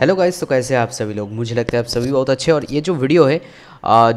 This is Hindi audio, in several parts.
हेलो गाइस तो कैसे आप सभी लोग मुझे लगता है आप सभी बहुत अच्छे और ये जो वीडियो है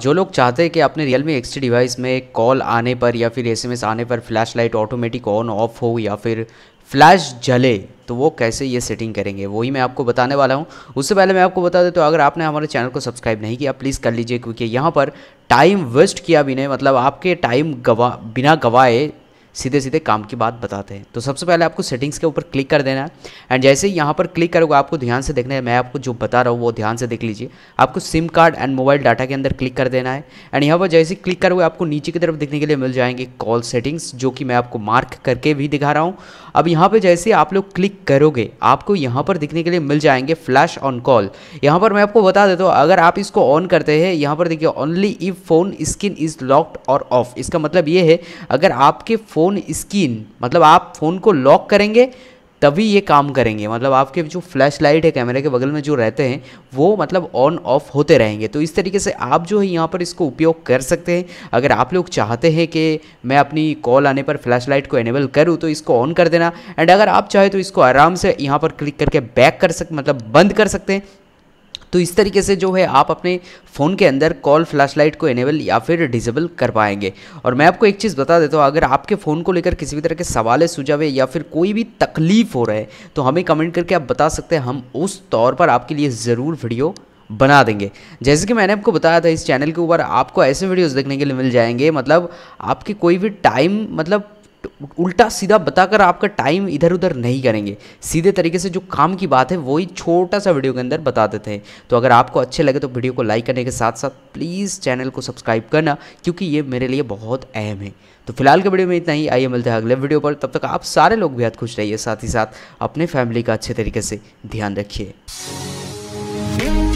जो लोग चाहते हैं कि अपने रियल मी एक्स डिवाइस में कॉल आने पर या फिर एसएमएस आने पर flash light automatic on off हो या फिर फ्लैश जले तो वो कैसे ये सेटिंग करेंगे वही मैं आपको बताने वाला हूँ उससे पहले मैं आपको बता देता तो हूँ अगर आपने हमारे चैनल को सब्सक्राइब नहीं किया प्लीज़ कर लीजिए क्योंकि यहाँ पर टाइम वेस्ट किया नहीं मतलब आपके टाइम गवा बिना गवाए सीधे सीधे काम की बात बताते हैं तो सबसे पहले आपको सेटिंग्स के ऊपर क्लिक कर देना है एंड जैसे ही यहाँ पर क्लिक करोगे आपको ध्यान से देखना है मैं आपको जो बता रहा हूँ वो ध्यान से देख लीजिए आपको SIM card and mobile data के अंदर क्लिक कर देना है एंड यहाँ पर जैसे क्लिक करोगे आपको नीचे की तरफ देखने के लिए मिल जाएंगे कॉल सेटिंग्स जो कि मैं आपको मार्क करके भी दिखा रहा हूँ अब यहाँ पर जैसे आप लोग क्लिक करोगे आपको यहाँ पर दिखने के लिए मिल जाएंगे फ्लैश ऑन कॉल यहाँ पर मैं आपको बता देता हूँ अगर आप इसको ऑन करते हैं यहाँ पर देखिए only if phone screen is locked और ऑफ इसका मतलब ये है अगर आपके फ़ोन फ़ोन स्क्रीन मतलब आप फ़ोन को लॉक करेंगे तभी ये काम करेंगे मतलब आपके जो फ्लैश लाइट है कैमरे के बगल में जो रहते हैं वो मतलब ऑन ऑफ होते रहेंगे तो इस तरीके से आप जो है यहाँ पर इसको उपयोग कर सकते हैं अगर आप लोग चाहते हैं कि मैं अपनी कॉल आने पर फ्लैश लाइट को एनेबल करूँ तो इसको ऑन कर देना एंड अगर आप चाहें तो इसको आराम से यहाँ पर क्लिक करके बैक कर सक मतलब बंद कर सकते हैं तो इस तरीके से जो है आप अपने फ़ोन के अंदर कॉल फ्लैश को इनेबल या फिर डिजेबल कर पाएंगे और मैं आपको एक चीज़ बता देता हूँ अगर आपके फ़ोन को लेकर किसी भी तरह के सवाल सुझाव या फिर कोई भी तकलीफ़ हो रहा है तो हमें कमेंट करके आप बता सकते हैं हम उस तौर पर आपके लिए ज़रूर वीडियो बना देंगे जैसे कि मैंने आपको बताया था इस चैनल के ऊपर आपको ऐसे वीडियोस देखने के लिए मिल जाएंगे मतलब आपके कोई भी टाइम मतलब तो उल्टा सीधा बताकर आपका टाइम इधर उधर नहीं करेंगे सीधे तरीके से जो काम की बात है वही छोटा सा वीडियो के अंदर बता देते हैं तो अगर आपको अच्छे लगे तो वीडियो को लाइक करने के साथ साथ प्लीज़ चैनल को सब्सक्राइब करना क्योंकि ये मेरे लिए बहुत अहम है तो फिलहाल के वीडियो में इतना ही आइए मिलते हैं अगले वीडियो पर तब तक आप सारे लोग बेहद खुश रहिए साथ ही साथ अपने फैमिली का अच्छे तरीके से ध्यान रखिए